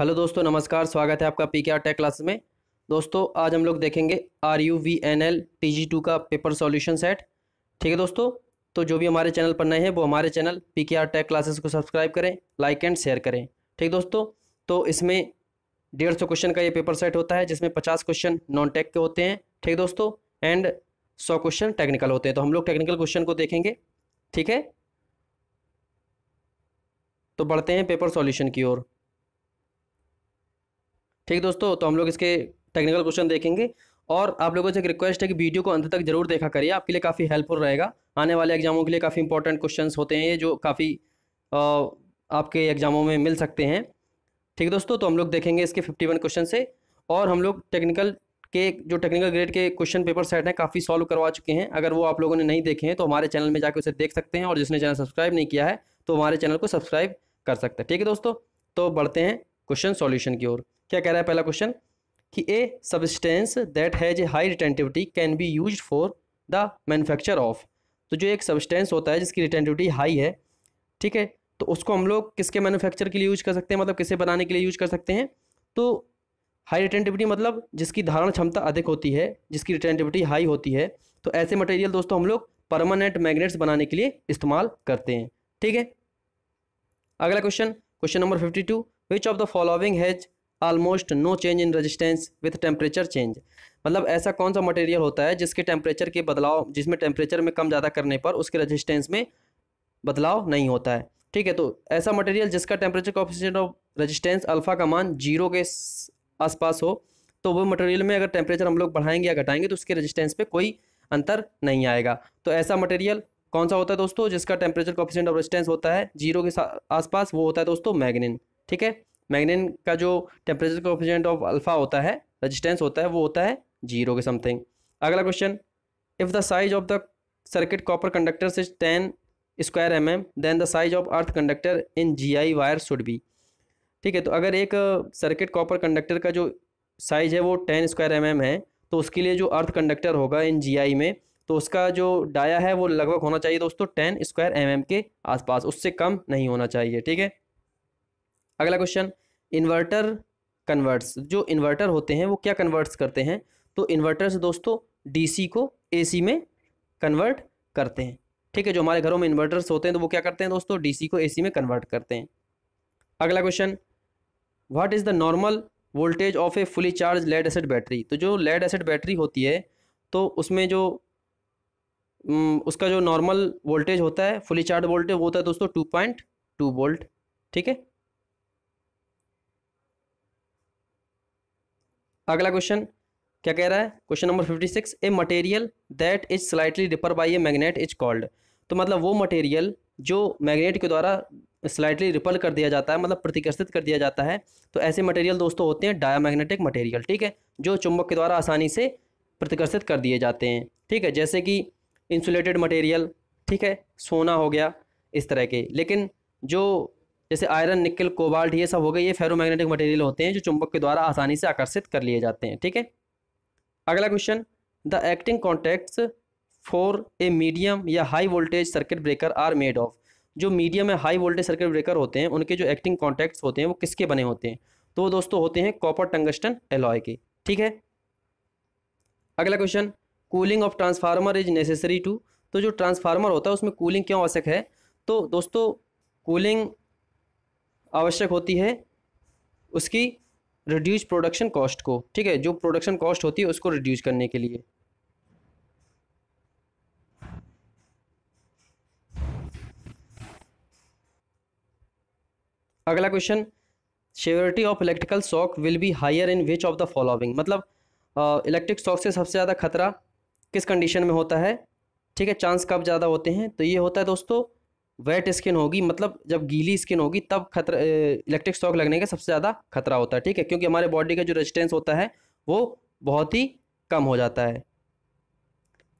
hello दोस्तों नमस्कार स्वागत है आपका P K R take class में दोस्तों आज हम लोग देखेंगे R U V N L T G two का पेपर सॉल्यूशन सेट ठीक है दोस्तों तो जो भी हमारे चैनल पर नए हैं वो हमारे channel P K R tech classes को सब्सक्राइब करें लाइक एंड शेयर करें ठीक दोस्तों तो इसमें डेढ़ सौ क्वेश्चन का ये पेपर सेट होता है जिसमें पचास क्वेश्चन नॉन टेक के होते हैं ठीक दोस्तों एंड सौ क्वेश्चन टेक्निकल होते हैं तो हम लोग टेक्निकल क्वेश्चन को देखेंगे ठीक है तो बढ़ते हैं पेपर सॉल्यूशन की ओर ठीक दोस्तों तो हम लोग इसके टेक्निकल क्वेश्चन देखेंगे और आप लोगों से एक रिक्वेस्ट है कि वीडियो को अंत तक जरूर देखा करिए आपके लिए काफ़ी हेल्पफुल रहेगा आने वाले एग्जामों के लिए काफ़ी इंपॉर्टेंट क्वेश्चन होते हैं ये जो काफ़ी आपके एग्जामों में मिल सकते हैं ठीक दोस्तों तो हम लोग देखेंगे इसके फिफ्टी वन क्वेश्चन से और हम लोग टेक्निकल के जो टेक्निकल ग्रेड के क्वेश्चन पेपर सेट हैं काफ़ी सॉल्व करवा चुके हैं अगर वो आप लोगों ने नहीं देखे हैं तो हमारे चैनल में जाकर उसे देख सकते हैं और जिसने चैनल सब्सक्राइब नहीं किया है तो हमारे चैनल को सब्सक्राइब कर सकते हैं ठीक है दोस्तों तो बढ़ते हैं क्वेश्चन सॉल्यूशन की ओर क्या कह रहा है पहला क्वेश्चन कि a substance that has a high retentivity can be use for the manufacture of तो जो एक सब्सटेंस होता है जिसकी रिटेंटिविटी हाई है ठीक है तो उसको हम लोग किसके मैनुफैक्चर के लिए यूज कर सकते हैं मतलब किसे बनाने के लिए यूज कर सकते हैं तो हाई रिटेंटिविटी मतलब जिसकी धारण क्षमता अधिक होती है जिसकी रिटेंटिविटी हाई होती है तो ऐसे मटेरियल दोस्तों हम लोग परमानेंट मैग्नेट्स बनाने के लिए इस्तेमाल करते हैं ठीक है अगला question question number fifty two which of the following has almost no change in resistance with temperature change मतलब ऐसा कौन सा मटेरियल होता है जिसके टेम्परेचर के बदलाव जिसमें टेम्परेचर में कम ज़्यादा करने पर उसके रजिस्टेंस में बदलाव नहीं होता है ठीक है तो ऐसा मटेरियल जिसका temperature coefficient of resistance alpha का मान जीरो के आसपास हो तो वो मटेरियल में अगर टेम्परेचर हम लोग बढ़ाएंगे या घटाएंगे तो उसके रजिस्टेंस पे कोई अंतर नहीं आएगा तो ऐसा मटेरियल कौन सा होता है दोस्तों जिसका टेम्परेचर कॉफिशेंट ऑफ रजिस्टेंस होता है जीरो के आसपास वो होता है दोस्तों मैगनिन ठीक है मैग्नेन का जो टेम्परेचर कोफिशिएंट ऑफ अल्फा होता है रजिस्टेंस होता है वो होता है जीरो के समथिंग अगला question if the size of the circuit conductor से ten square M M then the size of earth conductor in G I wire should be ठीक है तो अगर एक सर्किट कॉपर कंडक्टर का जो साइज है वो टेन स्क्वायर एम एम है तो उसके लिए जो अर्थ कंडक्टर होगा इन जी आई में तो उसका जो डाया है वो लगभग होना चाहिए दोस्तों टेन स्क्वायर एम एम के आसपास उससे कम नहीं होना चाहिए ठीक है अगला क्वेश्चन इन्वर्टर कन्वर्ट्स जो इन्वर्टर होते हैं वो क्या कन्वर्ट्स करते हैं तो इन्वर्टर से दोस्तों डीसी को एसी में कन्वर्ट करते हैं ठीक है जो हमारे घरों में इन्वर्टर्स होते हैं तो वो क्या करते हैं दोस्तों डीसी को एसी में कन्वर्ट करते हैं अगला question what is the normal voltage of a fully charged lead acid battery तो जो लेड एसिड बैटरी होती है तो उसमें जो उसका जो नॉर्मल वोल्टेज होता है फुली चार्ज वोल्टेज वो होता है दोस्तों टू पॉइंट टू वोल्ट ठीक है अगला क्वेश्चन क्या कह रहा है question number fifty six a material that is slightly repelled by a magnet is called तो मतलब वो मटेरियल जो मैग्नेट के द्वारा स्लाइटली रिपल कर दिया जाता है मतलब प्रतिकर्षित कर दिया जाता है तो ऐसे मटेरियल दोस्तों होते हैं डायामैग्नेटिक मटेरियल ठीक है जो चुंबक के द्वारा आसानी से प्रतिकर्षित कर दिए जाते हैं ठीक है जैसे कि इंसुलेटेड मटेरियल ठीक है सोना हो गया इस तरह के लेकिन जो जैसे आयरन निकल कोबाल्ट ये सब हो गए ये फेरोमैग्नेटिक मटेरियल होते हैं जो चुंबक के द्वारा आसानी से आकर्षित कर लिए जाते हैं ठीक है अगला question the acting contacts for a medium या high voltage circuit breaker are made of जो मीडियम या हाई वोल्टेज सर्किट ब्रेकर होते हैं उनके जो एक्टिंग कॉन्टैक्ट्स होते हैं वो किसके बने होते हैं तो वो दोस्तों होते हैं कॉपर टंगस्टन एलॉय के ठीक है अगला question cooling of transformer is necessary to तो जो ट्रांसफार्मर होता है उसमें कूलिंग क्यों आवश्यक है तो दोस्तों कूलिंग आवश्यक होती है उसकी रिड्यूस प्रोडक्शन कॉस्ट को ठीक है जो प्रोडक्शन कॉस्ट होती है उसको रिड्यूस करने के लिए अगला question severity of electrical shock will be higher in which of the following मतलब इलेक्ट्रिक शॉक से सबसे ज़्यादा खतरा किस कंडीशन में होता है ठीक है चांस कब ज़्यादा होते हैं तो ये होता है दोस्तों वेट स्किन होगी मतलब जब गीली स्किन होगी तब खतरा इलेक्ट्रिक शॉक लगने का सबसे ज़्यादा खतरा होता है ठीक है क्योंकि हमारे बॉडी का जो रेजिस्टेंस होता है वो बहुत ही कम हो जाता है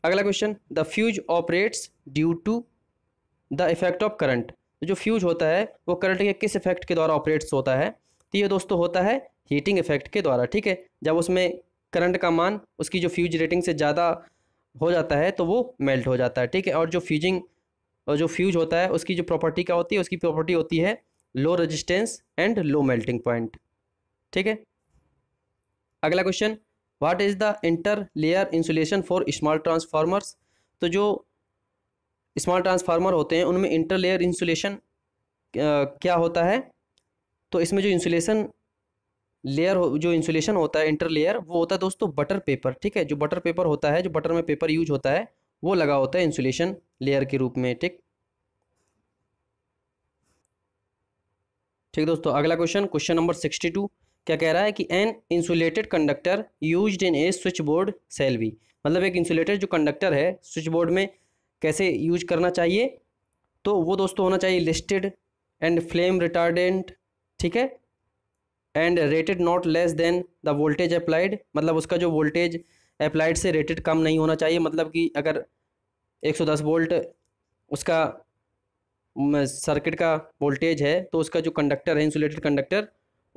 अगला question the fuse operates due to the effect of current जो फ्यूज होता है वो करंट के किस इफेक्ट के द्वारा ऑपरेट्स होता है तो ये दोस्तों होता है हीटिंग इफेक्ट के द्वारा ठीक है जब उसमें करंट का मान उसकी जो फ्यूज रेटिंग से ज़्यादा हो जाता है तो वो मेल्ट हो जाता है ठीक है और जो फ्यूजिंग जो फ्यूज होता है उसकी जो प्रॉपर्टी क्या होती है उसकी प्रॉपर्टी होती है low resistance and low melting point ठीक है अगला question what is the inter layer insulation for small transformers तो जो स्मॉल ट्रांसफार्मर होते हैं उनमें इंटर लेयर इंसुलेशन क्या होता है तो इसमें जो इंसुलेशन लेयर हो, जो इंसुलेशन होता है इंटर लेयर वो होता है दोस्तों बटर पेपर ठीक है जो बटर पेपर होता है जो बटर में पेपर यूज होता है वो लगा होता है इंसुलेशन लेयर के रूप में ठीक ठीक दोस्तों अगला question question number sixty two क्या कह रहा है कि an insulated conductor use in a switch board shall भी मतलब एक इंसुलेटेड जो कंडक्टर है स्विच बोर्ड में कैसे यूज करना चाहिए तो वो दोस्तों होना चाहिए लिस्टेड एंड फ्लेम रिटार्डेंट ठीक है and rated not less than the voltage applied मतलब उसका जो वोल्टेज अप्लाइड से रेटेड कम नहीं होना चाहिए मतलब कि अगर 110 वोल्ट उसका सर्किट का वोल्टेज है तो उसका जो कंडक्टर है इंसुलेटेड कंडक्टर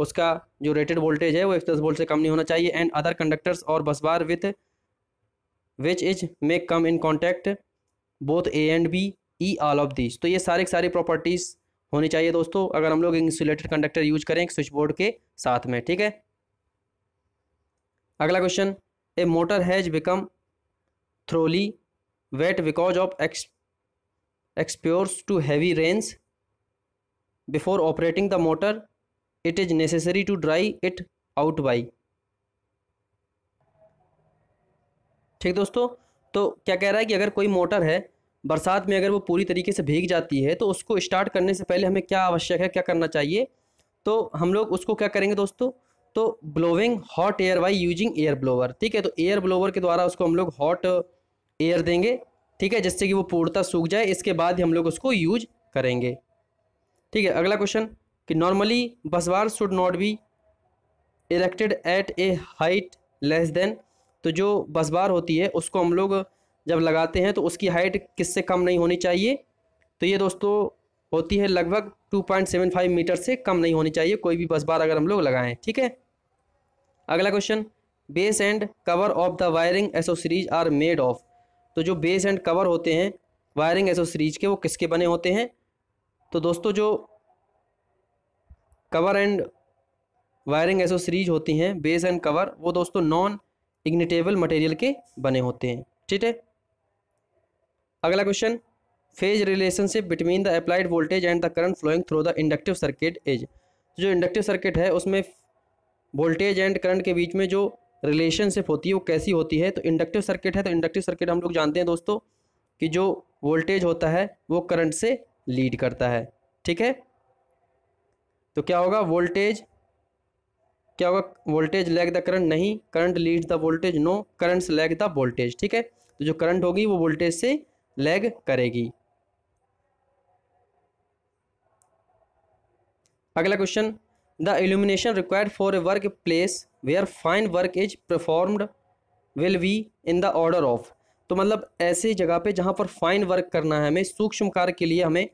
उसका जो रेटेड वोल्टेज है वो 110 वोल्ट से कम नहीं होना चाहिए and other conductors or bus bar with which is make come in contact both A and B E all of this तो ये सारे सारी प्रॉपर्टीज़ होनी चाहिए दोस्तों अगर हम लोग इंसुलेटेड कंडक्टर यूज करें स्विच बोर्ड के साथ में ठीक है अगला question a motor has become thoroughly wet because of ex exposures to heavy rains before operating the motor it is necessary to dry it out by ठीक दोस्तों तो क्या कह रहा है कि अगर कोई मोटर है बरसात में अगर वो पूरी तरीके से भीग जाती है तो उसको स्टार्ट करने से पहले हमें क्या आवश्यक है क्या करना चाहिए तो हम लोग उसको क्या करेंगे दोस्तों तो blowing hot air by using air blower ठीक है तो एयर ब्लोवर के द्वारा उसको हम लोग हॉट एयर देंगे ठीक है जिससे कि वो पूर्णता सूख जाए इसके बाद ही हम लोग उसको यूज करेंगे ठीक है अगला क्वेश्चन कि normally busbar should not be erected at a height less than तो जो बसवार होती है उसको हम लोग जब लगाते हैं तो उसकी हाइट किससे कम नहीं होनी चाहिए तो ये दोस्तों होती है लगभग 2.75 मीटर से कम नहीं होनी चाहिए कोई भी बस बार अगर हम लोग लगाएं ठीक है अगला question base and cover of the wiring accessories are made of तो जो बेस एंड कवर होते हैं वायरिंग एसोसरीज के वो किसके बने होते हैं तो दोस्तों जो कवर एंड वायरिंग एसोसरीज होती हैं बेस एंड कवर वो दोस्तों नॉन इग्निटेबल मटेरियल के बने होते हैं ठीक है अगला question phase relationship between the applied voltage and the current flowing through the inductive circuit is जो इंडक्टिव सर्किट है उसमें वोल्टेज एंड करंट के बीच में जो रिलेशनशिप होती है वो कैसी होती है तो इंडक्टिव सर्किट है तो इंडक्टिव सर्किट हम लोग जानते हैं दोस्तों कि जो वोल्टेज होता है वो करंट से लीड करता है ठीक है तो क्या होगा वोल्टेज क्या होगा वोल्टेज लैग द करंट नहीं current lead the voltage no current lag the voltage ठीक है तो जो करंट होगी वो वोल्टेज से लैग करेगी अगला question the illumination required for a work place where fine work is performed will be in the order of तो मतलब ऐसे जगह पे जहाँ पर फाइन वर्क करना है हमें सूक्ष्म कार्य के लिए हमें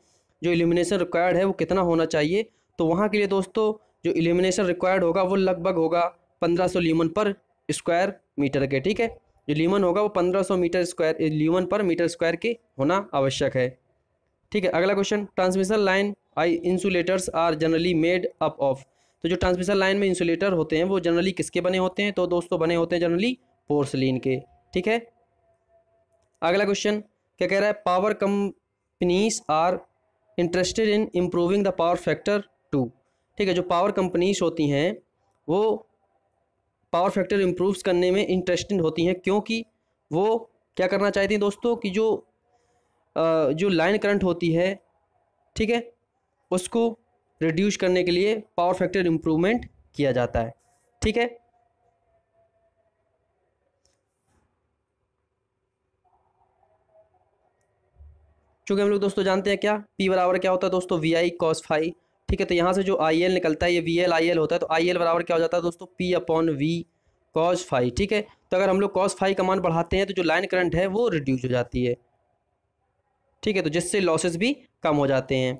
जो इल्यूमिनेशन रिक्वायर्ड है वो कितना होना चाहिए तो वहाँ के लिए दोस्तों जो इल्यूमिनेशन रिक्वायर्ड होगा वो लगभग होगा 1500 लीमन पर स्क्वायर मीटर के ठीक है जो लीमन होगा वो 1500 मीटर स्क्वायर लीमन पर मीटर स्क्वायर के होना आवश्यक है ठीक है अगला question transmission line I insulators are generally made up of तो जो ट्रांसमिशन लाइन में इंसुलेटर होते हैं वो जनरली किसके बने होते हैं तो दोस्तों बने होते हैं जनरली पोर्सलिन के ठीक है अगला क्वेश्चन क्या कह रहा है power companies are interested in improving the power factor to ठीक है जो पावर कंपनीज होती हैं वो पावर फैक्टर इम्प्रूव करने में इंटरेस्टेड होती हैं क्योंकि वो क्या करना चाहती हैं दोस्तों कि जो जो लाइन करंट होती है ठीक है उसको रिड्यूस करने के लिए पावर फैक्टर इम्प्रूवमेंट किया जाता है ठीक है चूँकि हम लोग दोस्तों जानते हैं क्या पी बराबर क्या होता है दोस्तों वी आई कॉस फाई ठीक है तो यहाँ से जो आई एल निकलता है ये वी एल आई एल होता है तो आई एल बराबर क्या हो जाता है दोस्तों P upon V cos phi ठीक है तो अगर हम लोग कॉस फाई का मान बढ़ाते हैं तो जो लाइन करंट है वो रिड्यूस हो जाती है ठीक है तो जिससे लॉसेस भी कम हो जाते हैं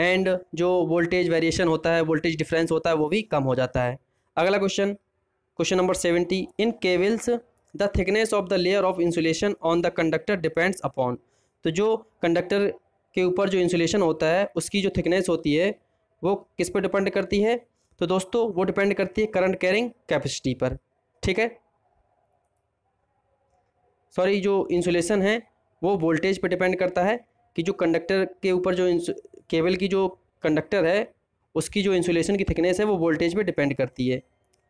एंड जो वोल्टेज वेरिएशन होता है वोल्टेज डिफरेंस होता है वो भी कम हो जाता है अगला question question number seventy in cables the thickness of the layer of insulation on the conductor depends upon तो जो कंडक्टर के ऊपर जो इंसुलेशन होता है उसकी जो थिकनेस होती है वो किस पर डिपेंड करती है तो दोस्तों वो डिपेंड करती है करंट कैरिंग कैपेसिटी पर ठीक है सॉरी जो इंसुलेशन है वो वोल्टेज पर डिपेंड करता है कि जो कंडक्टर के ऊपर जो केबल की जो कंडक्टर है उसकी जो इंसुलेशन की थिकनेस है वो वोल्टेज पे डिपेंड करती है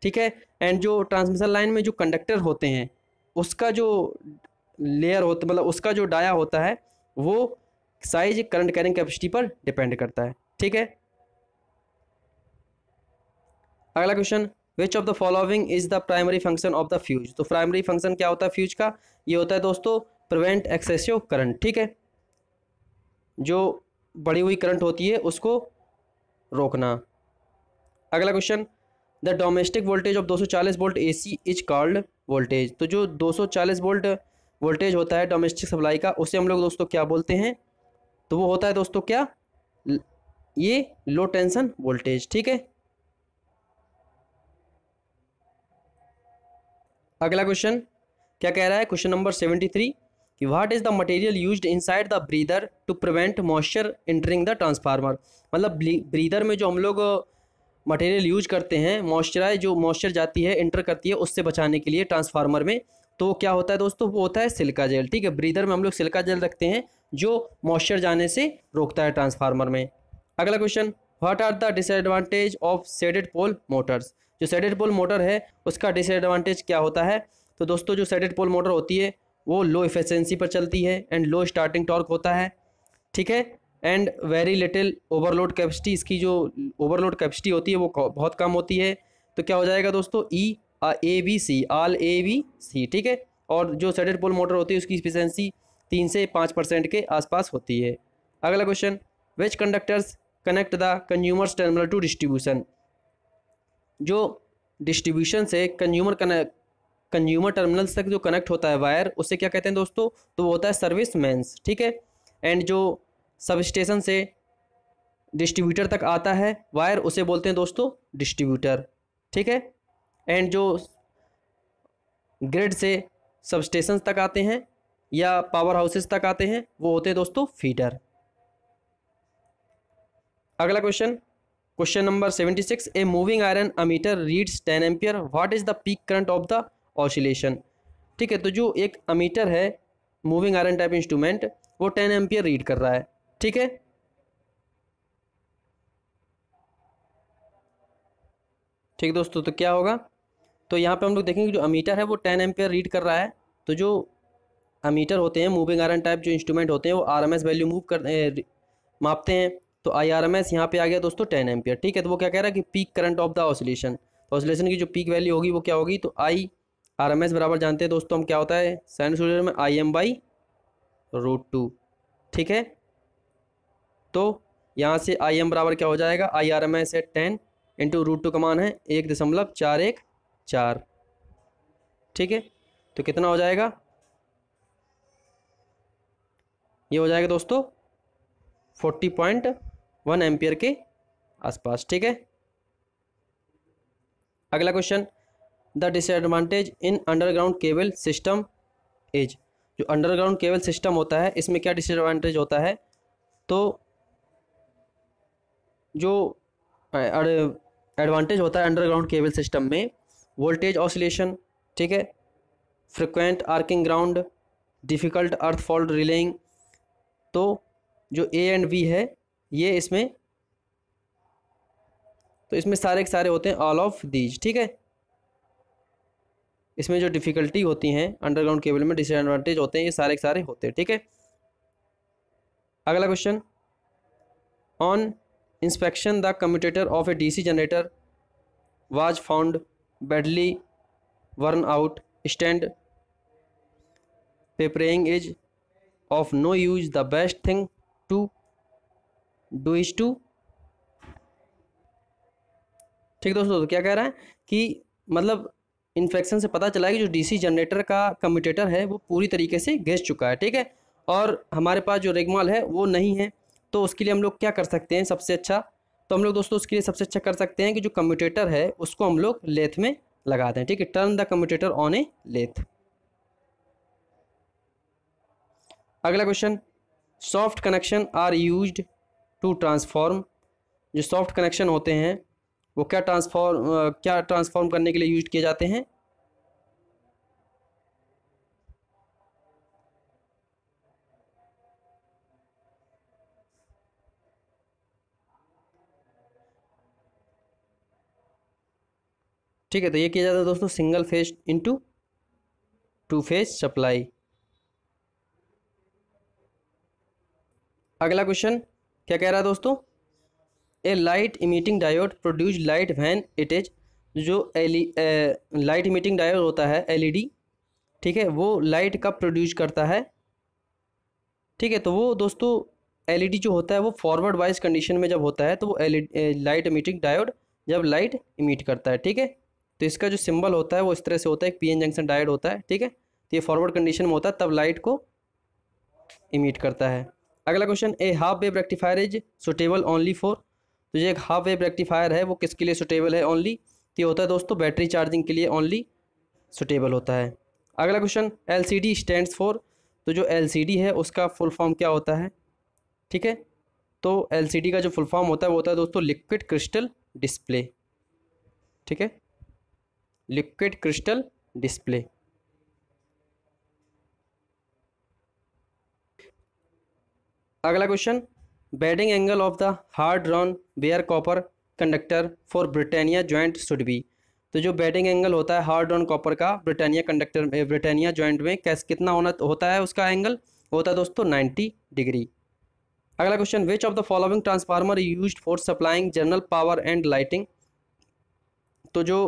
ठीक है एंड जो ट्रांसमिशन लाइन में जो कंडक्टर होते हैं उसका जो लेयर होता मतलब उसका जो डाया होता है वो साइज करंट कैरिंग कैपेसिटी पर डिपेंड करता है ठीक है अगला question which of the following is the primary function of the fuse तो प्राइमरी फंक्शन क्या होता है फ्यूज का ये होता है दोस्तों प्रिवेंट एक्सेसिव करंट ठीक है जो बढ़ी हुई करंट होती है उसको रोकना अगला question the domestic voltage of 240 volt AC is called voltage तो जो 240 वोल्ट वोल्टेज होता है डोमेस्टिक सप्लाई का उसे हम लोग दोस्तों क्या बोलते हैं तो वो होता है दोस्तों क्या ये लो टेंशन वोल्टेज ठीक है अगला क्वेश्चन क्या कह रहा है क्वेश्चन नंबर सेवेंटी थ्री कि what is the material use inside the breather to prevent moisture entering the transformer मतलब ब्रीदर में जो हम लोग मटेरियल यूज करते हैं मॉइस्चराइज जो मॉइस्चर जाती है इंटर करती है उससे बचाने के लिए ट्रांसफार्मर में तो क्या होता है दोस्तों वो होता है सिल्का जेल ठीक है ब्रीदर में हम लोग सिल्का जेल रखते हैं जो मॉइस्चर जाने से रोकता है ट्रांसफार्मर में अगला question what are the disadvantage of shaded pole motors जो सेडेड पोल मोटर है उसका डिसएडवांटेज क्या होता है तो दोस्तों जो सेडेड पोल मोटर होती है वो लो एफिशिएंसी पर चलती है एंड लो स्टार्टिंग टॉर्क होता है ठीक है and very little overload capacity इसकी जो ओवरलोड कैपेसिटी होती है वो बहुत कम होती है तो क्या हो जाएगा दोस्तों ई A B C all A B C ठीक है और जो सेडेड पोल मोटर होती है उसकी एफिशिएंसी तीन से पाँच परसेंट के आसपास होती है अगला question ways conductors connect the consumers terminal to distribution जो डिस्ट्रीब्यूशन से कंज्यूमर कंज्यूमर टर्मिनल्स तक जो कनेक्ट होता है वायर उसे क्या कहते हैं दोस्तों तो वो होता है सर्विस मैंस ठीक है एंड जो सब स्टेशन से डिस्ट्रीब्यूटर तक आता है वायर उसे बोलते हैं दोस्तों डिस्ट्रीब्यूटर ठीक है एंड जो ग्रिड से सब स्टेशन तक आते हैं या पावर हाउसेस तक आते हैं वो होते हैं दोस्तों फीडर अगला question question number seventy six a moving iron ammeter reads ten ampere what is the peak current of the oscillation ठीक है तो जो एक अमीटर है मूविंग आयरन टाइप इंस्ट्रूमेंट वो टेन एम्पियर रीड कर रहा है ठीक है ठीक दोस्तों तो क्या होगा तो यहाँ पे हम लोग देखेंगे जो अमीटर है वो टेन एम्पियर रीड कर रहा है तो जो अमीटर होते हैं मूविंग आयरन टाइप जो इंस्ट्रूमेंट होते हैं वो आर वैल्यू मूव कर मापते हैं तो आई आर एम एस यहाँ पर आ गया दोस्तों टेन एम्पियर ठीक है तो वो क्या कह रहा है कि peak current of the oscillation oscillation की जो पीक वैल्यू होगी वो क्या होगी तो आई आर एम एस बराबर जानते हैं दोस्तों हम क्या होता है साइन स्टूडियो में I M by root two ठीक है तो यहाँ से आई एम बराबर क्या हो जाएगा आई आर एम एस है टेन इंटू रूट टू कमान है एक दशमलव चार एक चार ठीक है तो कितना हो जाएगा ये हो जाएगा दोस्तों फोर्टी पॉइंट वन एम्पियर के आसपास ठीक है अगला question the disadvantage in underground cable system is जो अंडरग्राउंड केबल सिस्टम होता है इसमें क्या डिसएडवांटेज होता है तो जो एडवांटेज होता है अंडरग्राउंड केबल सिस्टम में वोल्टेज ऑसिलेशन ठीक है frequent arcing ground difficult earth fault relaying तो जो ए एंड बी है ये इसमें तो इसमें सारे के सारे होते हैं ऑल ऑफ दीज ठीक है इसमें जो डिफ़िकल्टी होती हैं अंडरग्राउंड केबल में डिसएडवांटेज होते हैं ये सारे सारे होते हैं ठीक है अगला question on inspection the commutator of a DC generator was found badly worn out sandpapering is of no use the best thing to do is to ठीक दोस्तों तो क्या कह रहा है कि मतलब इन्फेक्शन से पता चला है कि जो डीसी जनरेटर का कम्यूटेटर है वो पूरी तरीके से घिस चुका है ठीक है और हमारे पास जो रेगमाल है वो नहीं है तो उसके लिए हम लोग क्या कर सकते हैं सबसे अच्छा तो हम लोग दोस्तों उसके लिए सबसे अच्छा कर सकते हैं कि जो कम्यूटेटर है उसको हम लोग लेथ में लगा दें ठीक है turn the commutator on a lathe अगला question soft connection are used to transform जो सॉफ्ट कनेक्शन होते हैं वो क्या ट्रांसफॉर्म क्या ट्रांसफॉर्म करने के लिए यूज किए जाते हैं ठीक है तो ये किया जाता है दोस्तों single phase into two phase supply अगला क्वेश्चन क्या कह रहा है दोस्तों E, a light emitting diode produce light when it is जो एल लाइट इमिटिंग डायोड होता है एलईडी e ठीक है वो लाइट कब प्रोड्यूस करता है ठीक है तो वो दोस्तों एलईडी e जो होता है वो फॉरवर्ड वाइज कंडीशन में जब होता है तो वो एल लाइट इमिटिंग डायोड जब लाइट इमिट करता है ठीक है तो इसका जो सिंबल होता है वो इस तरह से होता है एक एन जंक्शन डायोड होता है ठीक है तो ये फॉरवर्ड कंडीशन में होता है तब लाइट को इमिट करता है अगला question a half wave rectifier is suitable only for तो ये एक हाफ वेव रेक्टिफायर है वो किसके लिए सुटेबल है ओनली तो ये होता है दोस्तों बैटरी चार्जिंग के लिए ओनली सुटेबल होता है अगला question L C D stand for तो जो एल सी डी है उसका फुल फॉर्म क्या होता है ठीक है तो एल सी डी का जो फुल फॉर्म होता है वो होता है दोस्तों लिक्विड क्रिस्टल डिस्प्ले ठीक है लिक्विड क्रिस्टल डिस्प्ले अगला question bending angle of the hard drawn bare copper conductor for Britannia joint should be तो जो बेडिंग एंगल होता है हार्ड रॉन कॉपर का ब्रिटानिया कंडक्टर में ब्रिटानिया जॉइंट में कैस कितना होना होता है उसका एंगल होता है दोस्तों नाइन्टी डिग्री अगला question which of the following transformer use for supplying general power and lighting तो जो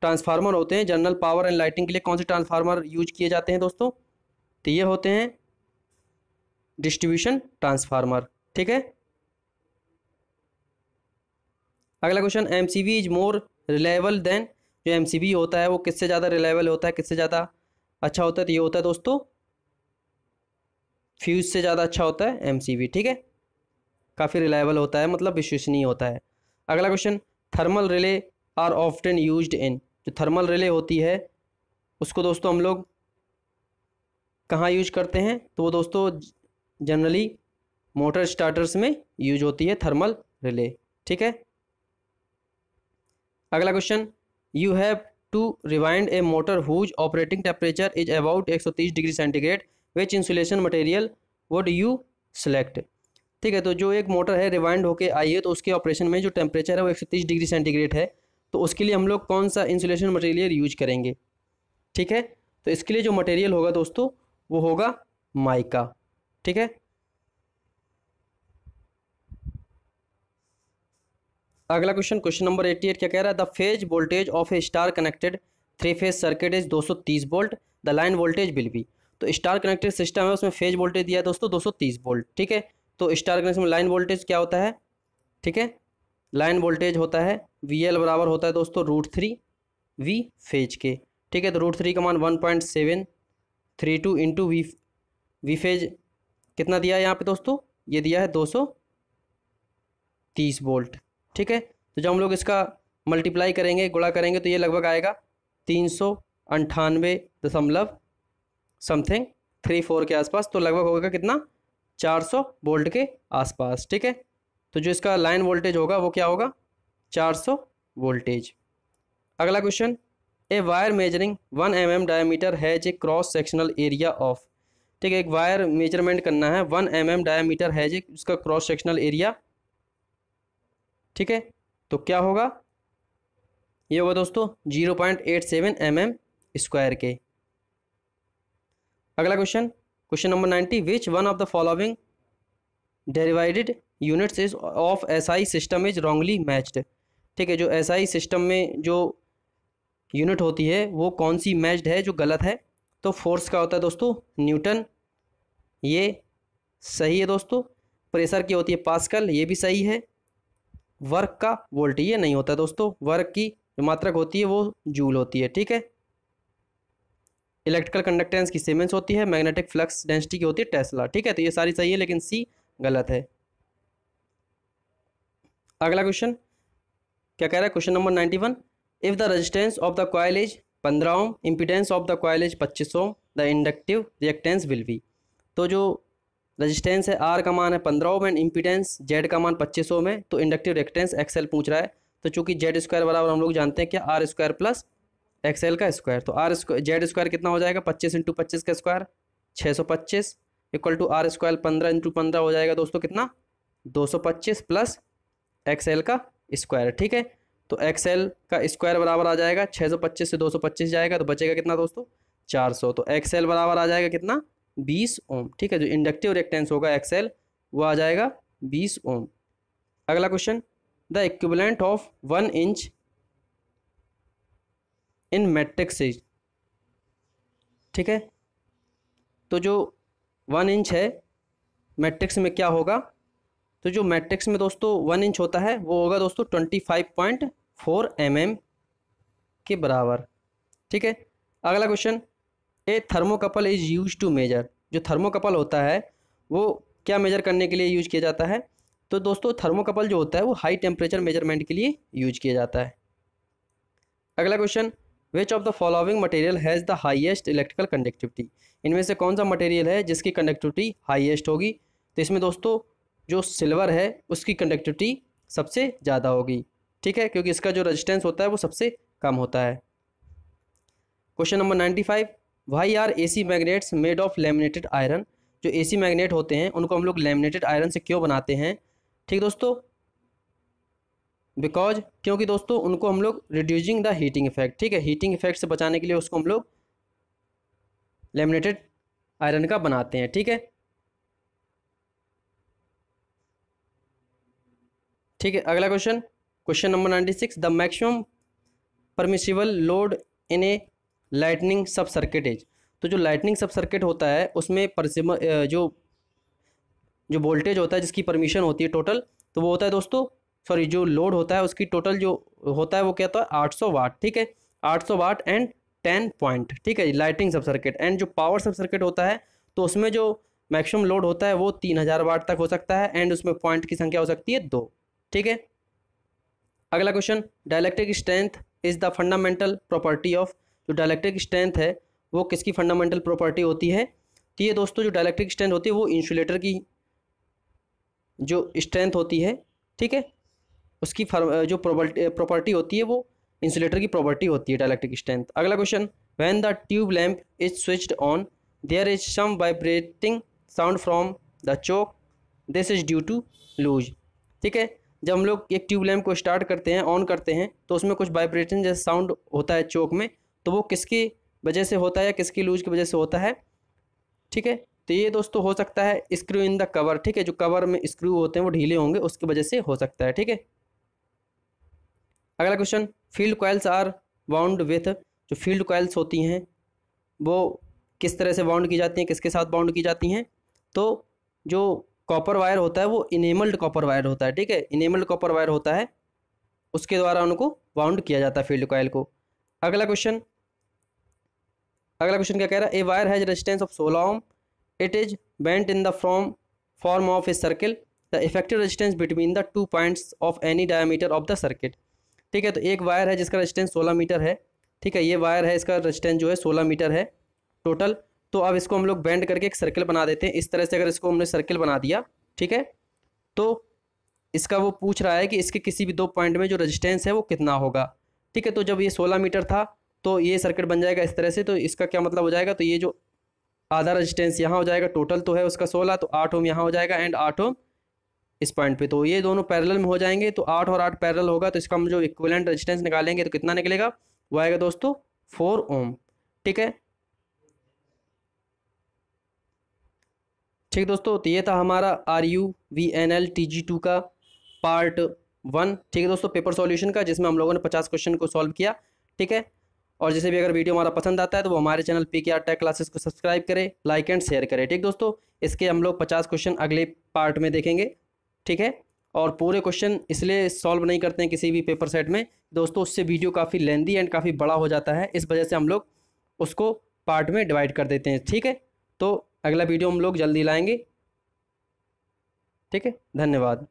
ट्रांसफार्मर होते हैं जनरल पावर एंड लाइटिंग के लिए कौन से ट्रांसफार्मर यूज किए जाते हैं दोस्तों तो ये होते हैं डिस्ट्रीब्यूशन ट्रांसफार्मर ठीक है अगला question M C V is more reliable than जो एम सी वी होता है वो किससे ज़्यादा रिलायबल होता है किससे ज़्यादा अच्छा होता है तो ये होता है दोस्तों फ्यूज से ज़्यादा अच्छा होता है एम सी वी ठीक है काफ़ी रिलायबल होता है मतलब विश्वसनीय होता है अगला question thermal relay are often use in जो थर्मल रिले होती है उसको दोस्तों हम लोग कहाँ यूज करते हैं तो वो दोस्तों जनरली मोटर स्टार्टर्स में यूज होती है थर्मल रिले ठीक है अगला question you have to rewind a motor whose operating temperature is about 130 degree centigrade which insulation material would you select ठीक है तो जो एक मोटर है रिवाइंड होके आई है तो उसके ऑपरेशन में जो टेम्परेचर है वो 130 डिग्री सेंटीग्रेड है तो उसके लिए हम लोग कौन सा इंसुलेशन मटेरियल यूज करेंगे ठीक है तो इसके लिए जो मटेरियल होगा दोस्तों वो होगा माइका ठीक है अगला question question number eighty eight क्या कह रहा है the phase voltage of a star connected three phase circuit is 230 volt the line voltage will be तो स्टार कनेक्टेड सिस्टम है उसमें फेज वोल्टेज दिया है दोस्तों 230 वोल्ट ठीक है तो स्टार कनेक्शन में लाइन वोल्टेज क्या होता है ठीक है लाइन वोल्टेज होता है वी एल बराबर होता है दोस्तों रूट थ्री वी फेज के ठीक है तो रूट थ्री का मान one point seven three two into V V phase कितना दिया है यहाँ पे दोस्तों ये दिया है दो सौ तीस वोल्ट ठीक है तो जब हम लोग इसका मल्टीप्लाई करेंगे गुणा करेंगे तो ये लगभग आएगा तीन सौ अंठानवे दशमलव समथिंग थ्री फोर के आसपास तो लगभग होगा कितना चार सौ वोल्ट के आसपास ठीक है तो जो इसका लाइन वोल्टेज होगा वो क्या होगा चार सौ वोल्टेज अगला question a wire measuring one M M diameter has a cross sectional area of ठीक है एक वायर मेजरमेंट करना है वन एम एम डायमीटर है जे उसका क्रॉस सेक्शनल एरिया ठीक है तो क्या होगा ये होगा दोस्तों zero point eight seven M M square के अगला question question number ninety which one of the following derived units is of SI system is wrongly matched ठीक है जो एसआई सिस्टम में जो यूनिट होती है वो कौन सी मैच्ड है जो गलत है तो फोर्स का होता है दोस्तों न्यूटन ये सही है दोस्तों प्रेशर की होती है पास्कल ये भी सही है वर्क का वोल्ट ये नहीं होता दोस्तों वर्क की जो मात्रक होती है वो जूल होती है ठीक है इलेक्ट्रिकल कंडक्टेंस की सीमेंस होती है मैग्नेटिक फ्लक्स डेंसिटी की होती है टेस्ला ठीक है तो ये सारी सही है लेकिन सी गलत है अगला क्वेश्चन क्या कह रहा है question number ninety one if the resistance of the coil is पंद्रह ohm impedance of the coil is पच्चीस ohm the inductive reactance will be तो जो रजिस्टेंस है आर का मान है पंद्रह ओम एंड इम्पिटेंस जेड का मान पच्चीस ओम है तो इंडक्टिव रेक्टेंस एक्सएल पूछ रहा है तो चूंकि जेड स्क्वायर बराबर हम लोग जानते हैं कि आर स्क्वायर प्लस एक्सएल का स्क्वायर तो आर स्क्वायर जेड स्क्वायर कितना हो जाएगा पच्चीस इंटू पच्चीस का स्क्वायर छः सौ पच्चीस इक्वल टू आर स्क्वायर पंद्रह इंटू पंद्रह हो जाएगा दोस्तों कितना दो सौ पच्चीस प्लस एक्सएल का स्क्वायर ठीक है तो एक्सएल का स्क्वायर बराबर आ जाएगा छः सौ पच्चीस से दो सौ पच्चीस जाएगा तो बचेगा कितना दोस्तों चार सौ तो एक्सएल बराबर आ जाएगा कितना बीस ओम ठीक है जो इंडक्टिव रेक्टेंस होगा एक्सएल वो आ जाएगा बीस ओम अगला question the equivalent of one inch in metric सीज ठीक है तो जो वन इंच है मैट्रिक्स में क्या होगा तो जो मैट्रिक्स में दोस्तों वन इंच होता है वो होगा दोस्तों twenty five point four M M के बराबर ठीक है अगला question a thermocouple is use to measure जो थर्मोकपल होता है वो क्या मेजर करने के लिए यूज किया जाता है तो दोस्तों थर्मोकपल जो होता है वो हाई टेम्परेचर मेजरमेंट के लिए यूज किया जाता है अगला question which of the following material has the highest electrical conductivity इनमें से कौन सा मटेरियल है जिसकी कंडक्टिविटी हाइएस्ट होगी तो इसमें दोस्तों जो सिल्वर है उसकी कंडक्टिविटी सबसे ज़्यादा होगी ठीक है क्योंकि इसका जो रजिस्टेंस होता है वो सबसे कम होता है question number ninety five why are A C magnets made of laminated iron जो ए सी मैगनेट होते हैं उनको हम लोग लेमिनेटेड आयरन से क्यों बनाते हैं ठीक दोस्तों बिकॉज क्योंकि दोस्तों उनको हम लोग रिड्यूजिंग द हीटिंग इफेक्ट ठीक है हीटिंग इफेक्ट से बचाने के लिए उसको हम लोग लेमिनेटेड आयरन का बनाते हैं ठीक है ठीक है अगला question question number ninety six the maximum permissible load in a lightning sub circuits तो जो लाइटनिंग सब सर्किट होता है उसमें परसिम जो जो वोल्टेज होता है जिसकी परमिशन होती है टोटल तो वो होता है दोस्तों सॉरी जो लोड होता है उसकी टोटल जो होता है वो क्या होता है आठ सौ वाट ठीक है आठ सौ वाट एंड टेन पॉइंट ठीक है लाइटिंग सब सर्किट एंड जो पावर सब सर्किट होता है तो उसमें जो मैक्सिमम लोड होता है वो तीन हज़ार वाट तक हो सकता है एंड उसमें पॉइंट की संख्या हो सकती है दो ठीक है अगला question dielectric strength is the fundamental property of जो डायलैक्ट्रिक स्ट्रेंथ है वो किसकी फंडामेंटल प्रॉपर्टी होती है तो ये दोस्तों जो डायलैक्ट्रिक स्ट्रेंथ होती है वो इंसुलेटर की जो स्ट्रेंथ होती है ठीक है उसकी जो प्रॉपर्टी होती है वो इंसुलेटर की प्रॉपर्टी होती है डायलैक्ट्रिक स्ट्रेंथ अगला question when the tube lamp is switched on there is some vibrating sound from the choke this is due to loose ठीक है जब हम लोग एक ट्यूब लैम्प को स्टार्ट करते हैं ऑन करते हैं तो उसमें कुछ वाइब्रेशन जैसे साउंड होता है चौक में तो वो किसकी वजह से होता है या किसकी लूज की वजह से होता है ठीक है तो ये दोस्तों हो सकता है स्क्रू इन द कवर ठीक है जो कवर में स्क्रू होते हैं वो ढीले होंगे उसकी वजह से हो सकता है ठीक है अगला question field coils are bound with जो फील्ड कॉयल्स होती हैं वो किस तरह से बाउंड की जाती हैं किसके साथ बाउंड की जाती हैं तो जो कॉपर वायर होता है वो इनेमल्ड कॉपर वायर होता है ठीक है इनेमल्ड कॉपर वायर होता है उसके द्वारा उनको बाउंड किया जाता है फील्ड कॉयल को अगला क्वेश्चन अगला क्वेश्चन क्या कह रहा है a wire has resistance of सोलह ohm it is bent in the from form of a circle the effective resistance between the two points of any diameter of the circuit ठीक है तो एक वायर है जिसका रेजिस्टेंस सोलह metre है ठीक है ये वायर है इसका रेजिस्टेंस जो है सोलह मीटर है टोटल तो अब इसको हम लोग बैंड करके एक सर्किल बना देते हैं इस तरह से अगर इसको हमने सर्किल बना दिया ठीक है तो इसका वो पूछ रहा है कि इसके किसी भी दो पॉइंट में जो रेजिस्टेंस है वो कितना होगा ठीक है तो जब ये सोलह मीटर था तो ये सर्किट बन जाएगा इस तरह से तो इसका क्या मतलब हो जाएगा तो ये जो आधा रजिस्टेंस यहाँ हो जाएगा टोटल तो है उसका सोलह तो आठ ओम यहाँ हो जाएगा एंड आठ ओम इस पॉइंट पे तो ये दोनों पैरेलल में हो जाएंगे तो आठ और आठ पैरेलल होगा तो इसका हम जो इक्वलेंट रेजिस्टेंस निकालेंगे तो कितना निकलेगा वो आएगा दोस्तों फोर ओम ठीक है ठीक दोस्तों तो ये था हमारा R U V N L T G two का पार्ट वन ठीक है दोस्तों पेपर सॉल्यूशन का जिसमें हम लोगों ने पचास क्वेश्चन को सॉल्व किया ठीक है और जैसे भी अगर वीडियो हमारा पसंद आता है तो वो हमारे channel P K R tech classes को सब्सक्राइब करें लाइक एंड शेयर करें ठीक दोस्तों इसके हम लोग पचास क्वेश्चन अगले पार्ट में देखेंगे ठीक है और पूरे क्वेश्चन इसलिए सॉल्व नहीं करते हैं किसी भी पेपर सेट में दोस्तों उससे वीडियो काफ़ी लेंदी एंड काफ़ी बड़ा हो जाता है इस वजह से हम लोग उसको पार्ट में डिवाइड कर देते हैं ठीक है तो अगला वीडियो हम लोग जल्दी लाएंगे ठीक है धन्यवाद